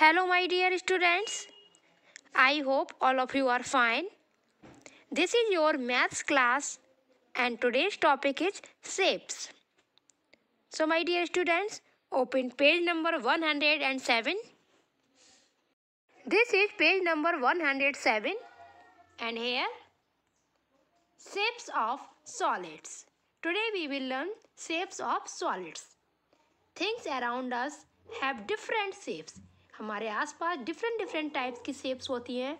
Hello my dear students. I hope all of you are fine. This is your maths class and today's topic is shapes. So my dear students, open page number 107. This is page number 107 and here shapes of solids. Today we will learn shapes of solids. Things around us have different shapes हमारे आसपास different different types की shapes होती हैं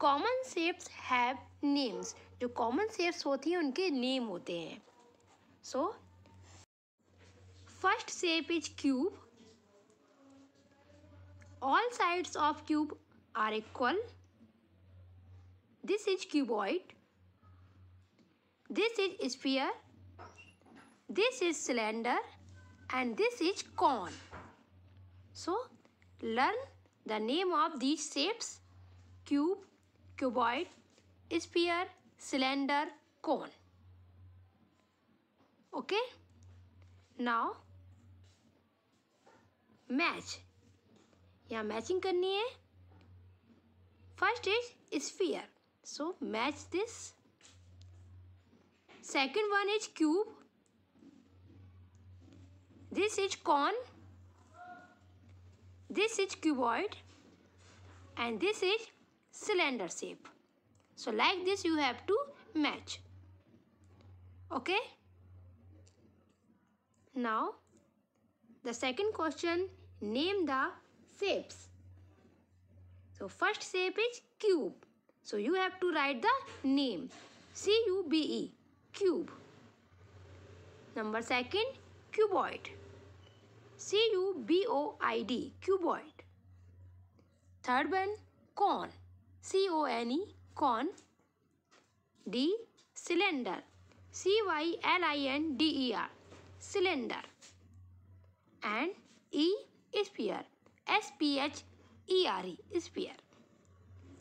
common shapes have names जो common shapes होती हैं उनके name होते हैं so first shape is cube all sides of cube are equal this is cuboid this is sphere this is cylinder and this is cone so learn the name of these shapes cube, cuboid, sphere, cylinder, cone. Okay? Now, match यहाँ matching करनी है first is sphere so match this second one is cube this is cone This is cuboid and this is cylinder shape. So like this you have to match. Okay. Now the second question name the shapes. So first shape is cube. So you have to write the name C U B E cube. Number second cuboid. C-U-B-O-I-D, cuboid. Third one, cone, C-O-N-E, cone. D, cylinder, C-Y-L-I-N-D-E-R, cylinder. And E, sphere, S-P-H-E-R-E, sphere.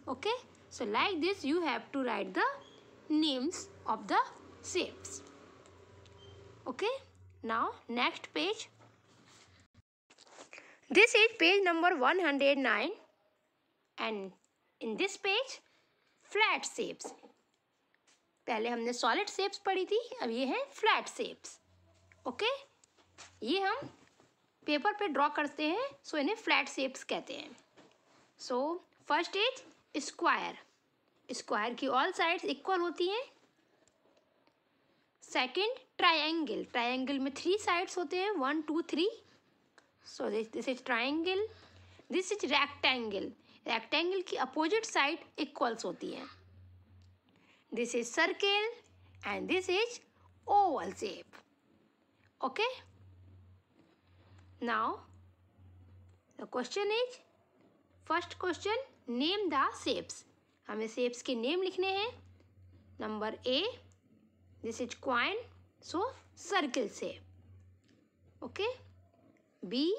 Okay, so like this you have to write the names of the shapes. Okay, now next page. this is page number 109 and in this page flat shapes पहले हमने solid shapes पढ़ी थी अब ये है flat shapes okay ये हम paper पे ड्रॉ करते हैं सो इन्हें फ्लैट शेप्स कहते हैं so first is square square की ऑल साइड्स इक्वल होती हैं सेकंड ट्रायंगल ट्रायंगल में थ्री साइड्स होते हैं one two three so this this is triangle this is rectangle rectangle की अपोजिट साइड इक्वल्स होती है this is circle and this is oval shape okay now the question is first question name the shapes हमें shapes के name लिखने हैं number A this is coin so circle shape okay b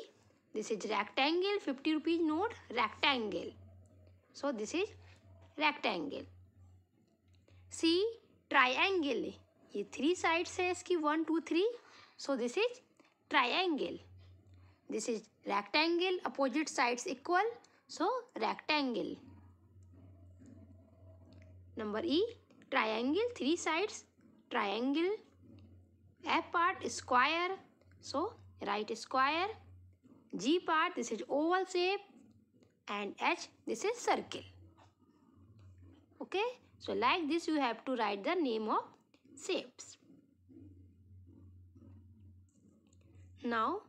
this is rectangle 50 rupees note rectangle so this is rectangle c triangle ये three sides है इसकी one two three so this is triangle this is rectangle opposite sides equal so rectangle number E triangle three sides triangle A part square so right square. G part, this is oval shape. And H, this is circle. Okay. So like this you have to write the name of shapes. Now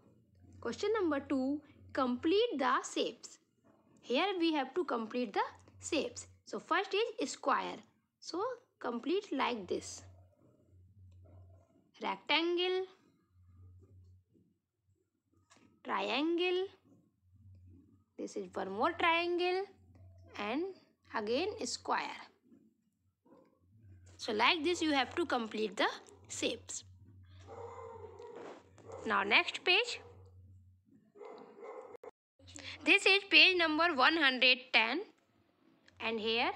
question number 2 complete the shapes. Here we have to complete the shapes. So first is square. So complete like this. Rectangle triangle this is one more triangle and again square so like this you have to complete the shapes now next page this is page number 110 and here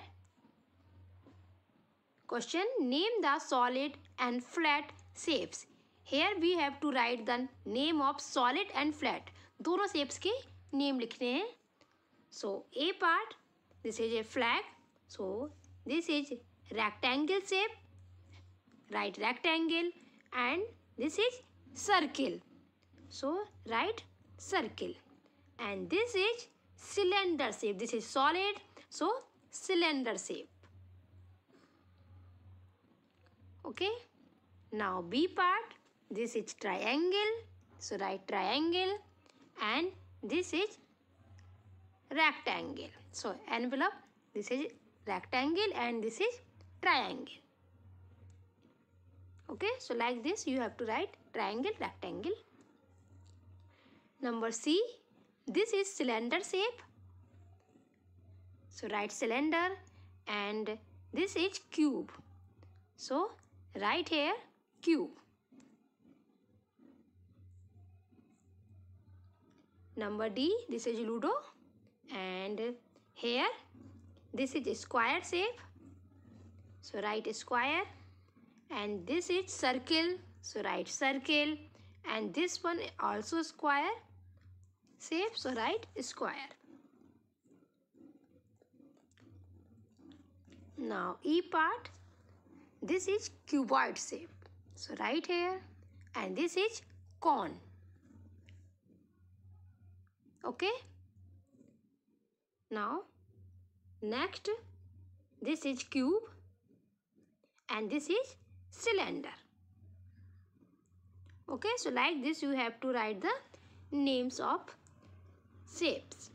question name the solid and flat shapes here we have to write the name of solid and flat दोनों shapes के name लिखने हैं so A part this is a flat so this is rectangle shape write rectangle and this is circle so write circle and this is cylinder shape this is solid so cylinder shape okay now B part this is triangle so write triangle and this is rectangle so envelope this is rectangle and this is triangle okay so like this you have to write triangle rectangle number c this is cylinder shape so write cylinder and this is cube so right here cube number d this is ludo and here this is square shape so write square and this is circle so write circle and this one also square shape so write square now e part this is cuboid shape so right here and this is cone okay now next this is cube and this is cylinder okay so like this you have to write the names of shapes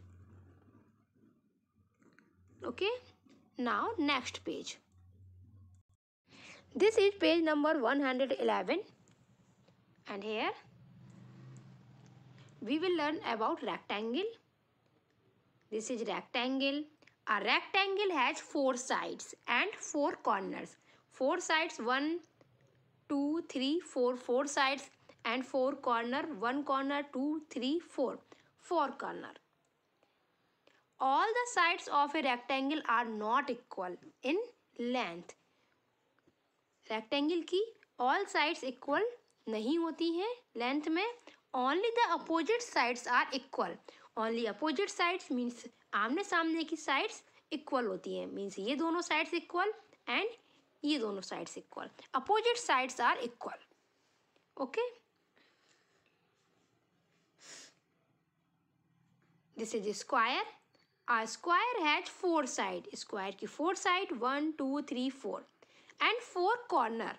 okay now next page this is page number 111 and here we will learn about rectangle. This is rectangle. A rectangle has four sides and four corners. Four sides, one, two, three, four, four sides and four corner, one corner, two, three, four, four corner. All the sides of a rectangle are not equal in length. rectangle ki all sides equal नहीं होती हैं length में only the opposite sides are equal only opposite sides means आमने सामने की sides equal होती हैं means ये दोनों sides equal and ये दोनों sides equal opposite sides are equal okay this is square a square has four side square की four side one two three four and four corner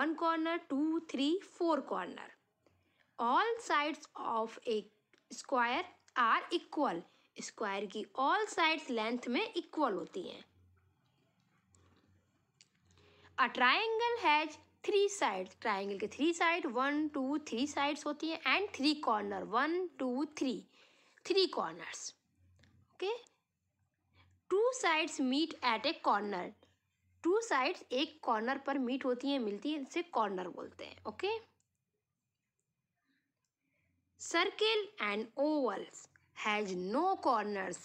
one corner two three four corner all sides of a square are equal square की all sides length में equal होती हैं a triangle has three side triangle के three side one two three sides होती हैं and three corner one two three three corners okay two sides meet at a corner two sides एक corner पर meet होती हैं मिलती हैं इसे कॉर्नर बोलते हैं okay okay? circle and ovals has no corners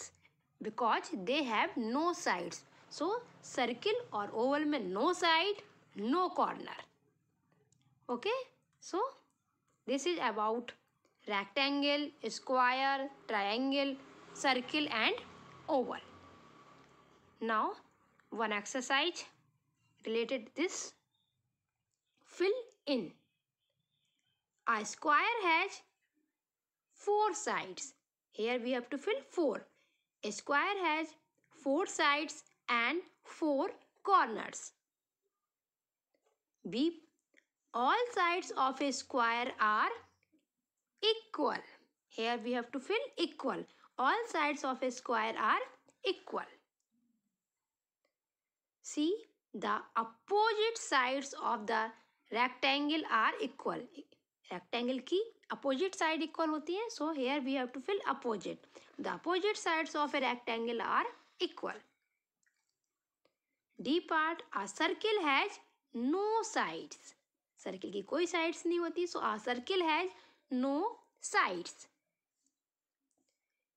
because they have no sides. So circle or oval में no side, no corner. Okay. So this is about rectangle, square, triangle, circle and oval. Now one exercise related this. Fill in. A square has four sides. Here we have to fill four. A square has four sides and four corners. B. All sides of a square are equal. Here we have to fill equal. All sides of a square are equal. C. The opposite sides of the rectangle are equal. Rectangle की opposite side equal होती है so here we have to fill opposite the opposite sides of a rectangle are equal D part a circle has no sides circle की कोई sides नहीं होती so a circle has no sides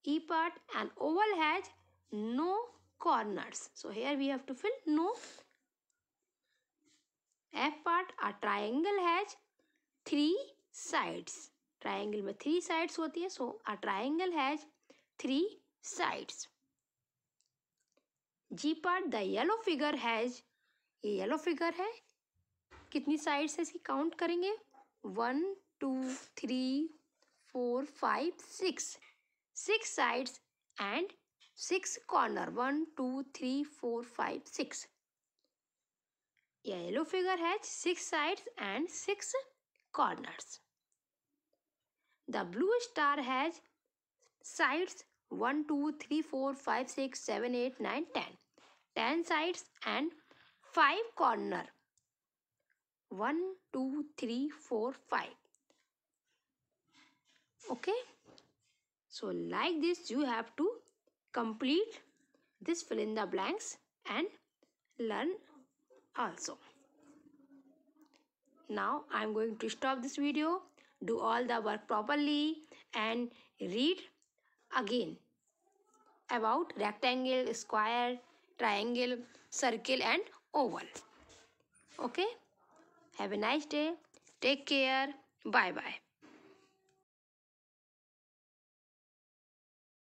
E part an oval has no corners so here we have to fill no F part a triangle has three sides triangle में three sides होती है so a triangle has three sides G part the yellow figure has ये yellow figure है कितनी sides है इसकी count करेंगे one two three four five six six sides and six corner one two three four five six yellow figure has six sides and six corners The blue star has sides 1, 2, 3, 4, 5, 6, 7, 8, 9, 10. 10 sides and 5 corner. 1, 2, 3, 4, 5. Okay. So like this you have to complete this fill in the blanks and learn also. Now I am going to stop this video do all the work properly and read again about rectangle, square, triangle, circle and oval. Okay. Have a nice day. Take care. Bye-bye.